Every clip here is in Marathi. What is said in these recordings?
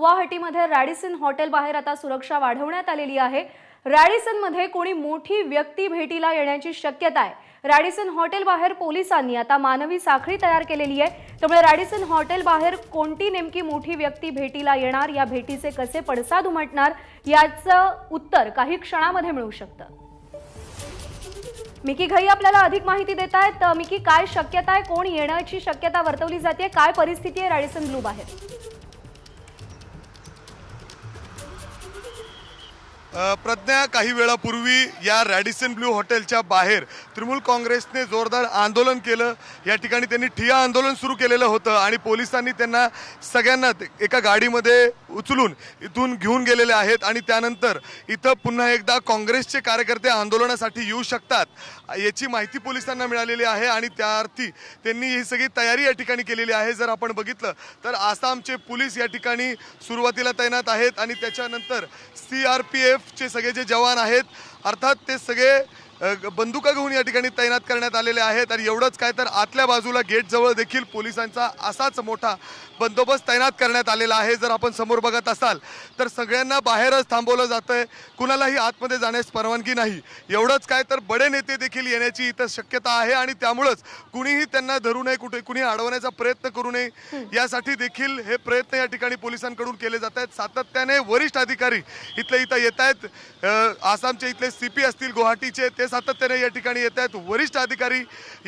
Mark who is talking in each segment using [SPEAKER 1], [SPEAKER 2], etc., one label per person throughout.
[SPEAKER 1] गुवाहाटीमध्ये रॅडिसन हॉटेल बाहेर आता सुरक्षा वाढवण्यात आलेली आहे रॅडिसनमध्ये कोणी मोठी व्यक्ती भेटीला येण्याची शक्यता आहे रॅडिसन हॉटेल बाहेर पोलिसांनी आता मानवी साखळी तयार केलेली आहे त्यामुळे रॅडिसन हॉटेल बाहेर कोणती नेमकी मोठी व्यक्ती भेटीला येणार या भेटीचे कसे पडसाद उमटणार याचं उत्तर काही क्षणामध्ये मिळू शकतं मिकी घाई आपल्याला अधिक माहिती देत आहेत मिकी काय शक्यता आहे कोण येण्याची शक्यता वर्तवली जाते काय परिस्थिती आहे रॅडिसन ब्लू बाहेर
[SPEAKER 2] प्रज्ञा काही वेळापूर्वी या रॅडिसन ब्ल्यू हॉटेलच्या बाहेर तृणमूल काँग्रेसने जोरदार आंदोलन केलं या ठिकाणी त्यांनी ठिया आंदोलन सुरू केलेलं होतं आणि पोलिसांनी त्यांना सगळ्यांना एका गाडीमध्ये उचलून इथून घेऊन गेलेले आहेत आणि त्यानंतर इथं पुन्हा एकदा काँग्रेसचे कार्यकर्ते आंदोलनासाठी येऊ शकतात याची माहिती पोलिसांना मिळालेली आहे आणि त्या अर्थी त्यांनी ही सगळी तयारी या ठिकाणी केलेली आहे जर आपण बघितलं तर आसामचे पोलीस या ठिकाणी सुरुवातीला तैनात आहेत आणि त्याच्यानंतर सी आर पी एफचे सगळे जे जवान आहेत अर्थात ते सगळे बंदुका घेऊन या ठिकाणी तैनात करण्यात आलेले आहेत आणि एवढंच काय तर आतल्या बाजूला गेटजवळ देखील पोलिसांचा असाच मोठा बंदोबस्त तैनात करण्यात आलेला आहे जर आपण समोर बघत असाल तर सगळ्यांना बाहेरच थांबवलं जातं आहे कुणालाही आतमध्ये जाण्यास परवानगी नाही एवढंच काय तर बडे नेते देखील येण्याची इथं शक्यता आहे आणि त्यामुळंच कुणीही त्यांना धरू नये कुठे कुणी अडवण्याचा प्रयत्न करू नये यासाठी देखील हे प्रयत्न या ठिकाणी पोलिसांकडून केले जात आहेत सातत्याने वरिष्ठ अधिकारी इथले इथं येत आहेत आसामचे इथले सी असतील गुवाहाटीचे ते सातत्याने या ठिकाणी येत आहेत वरिष्ठ अधिकारी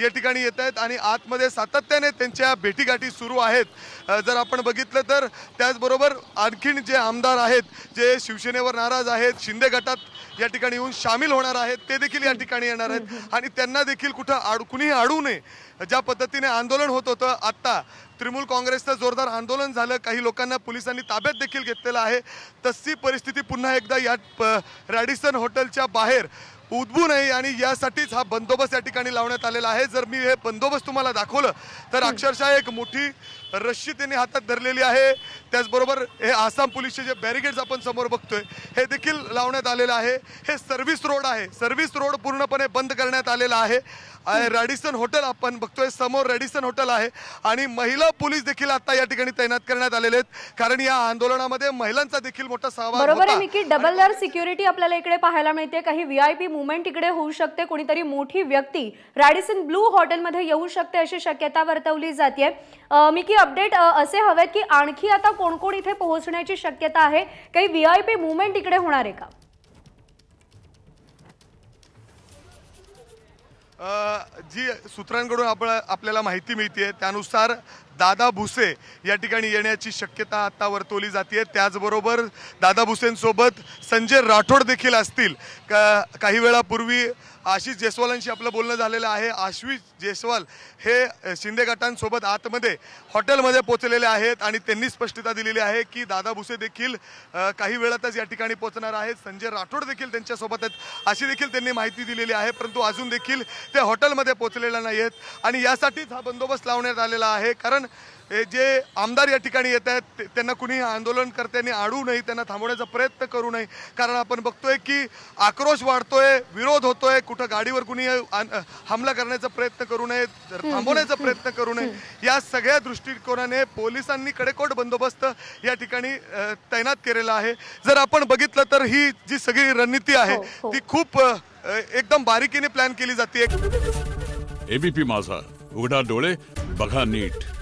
[SPEAKER 2] या ठिकाणी येत आहेत आणि आतमध्ये सातत्याने त्यांच्या भेटीगाठी सुरू आहेत जर आपण बघितलं तर त्याचबरोबर आणखीन जे आमदार आहेत जे शिवसेनेवर नाराज आहेत शिंदे गटात या ठिकाणी येऊन सामील होणार आहेत ते देखील या ठिकाणी येणार आहेत आणि त्यांना देखील कुठं आड कुणीही अडू नये ज्या पद्धतीने आंदोलन होत होतं आत्ता तृणमूल काँग्रेसचं जोरदार आंदोलन झालं काही लोकांना पोलिसांनी ताब्यात देखील घेतलेलं आहे तशी परिस्थिती पुन्हा एकदा या रॅडिसन हॉटेलच्या बाहेर उद्भू नये आणि यासाठीच हा बंदोबस्त या ठिकाणी लावण्यात आलेला आहे जर मी हे बंदोबस्त तुम्हाला दाखवलं तर अक्षरशः एक मोठी रश्शी त्यांनी हातात धरलेली आहे त्याचबरोबर हे आसाम पोलीसचे जे बॅरिगेड्स आपण समोर बघतोय हे देखील लावण्यात आलेलं आहे हे सर्व्हिस रोड आहे सर्व्हिस रोड पूर्णपणे बंद करण्यात आलेला आहे रॅडिसन हॉटेल आपण बघतोय समोर रॅडिसन हॉटेल आहे आणि महिला पोलीस देखील आता या ठिकाणी तैनात करण्यात आलेले आहेत कारण या आंदोलनामध्ये महिलांचा देखील मोठा सहभाग बरोबर आहे
[SPEAKER 1] की डबल लेअर सिक्युरिटी आपल्याला इकडे पाहायला मिळते काही व्हीआयपी मुवमेंट इकडे होऊ शकते कोणीतरी मोठी व्यक्ती रॅडिसन ब्लू हॉटेल मध्ये येऊ शकते अशी शक्यता वर्तवली जाते मिकी अपडेट असे हवेत की आणखी आता कोण कोण इथे पोहोचण्याची शक्यता आहे काही व्हीआयपी मुवमेंट इकडे होणार आहे का
[SPEAKER 2] जी सूत्रांकडून आपण आपल्याला माहिती मिळते त्यानुसार दादा भुसे या ठिकाणी येण्याची शक्यता आता वर्तवली जाते त्याचबरोबर दादा भुसेंसोबत संजय राठोड देखील असतील का काही वेळापूर्वी आशिष जयस्वालांशी आपलं बोलणं झालेलं आहे आशिष जयस्वाल हे शिंदे गटांसोबत आतमध्ये हॉटेलमध्ये पोचलेले आहेत आणि त्यांनी स्पष्टता दिलेली आहे की दादा भुसे देखील काही वेळातच या ठिकाणी पोचणार आहेत संजय राठोड देखील त्यांच्यासोबत आहेत अशी देखील त्यांनी माहिती दिलेली आहे परंतु अजून देखील ते हॉटेलमध्ये पोचलेले नाही आहेत आणि यासाठीच हा बंदोबस्त लावण्यात आलेला आहे कारण जे आमदार या ठिकाणी येत आहेत त्यांना कुणी आंदोलनकर्त्यांनी आणू नाही त्यांना थांबवण्याचा प्रयत्न करू नये कारण आपण बघतोय की आक्रोश वाढतोय विरोध होतोय कुठं गाडीवर कुणी हमला करण्याचा प्रयत्न करू नये थांबवण्याचा प्रयत्न करू नये या सगळ्या दृष्टिकोनाने पोलिसांनी कडेकोट बंदोबस्त या ठिकाणी तैनात केलेला आहे जर आपण बघितलं तर ही जी सगळी रणनीती आहे हो, हो. ती खूप एकदम बारीकीने प्लॅन केली जाते एबीपी माझा उघडा डोळे बघा नीट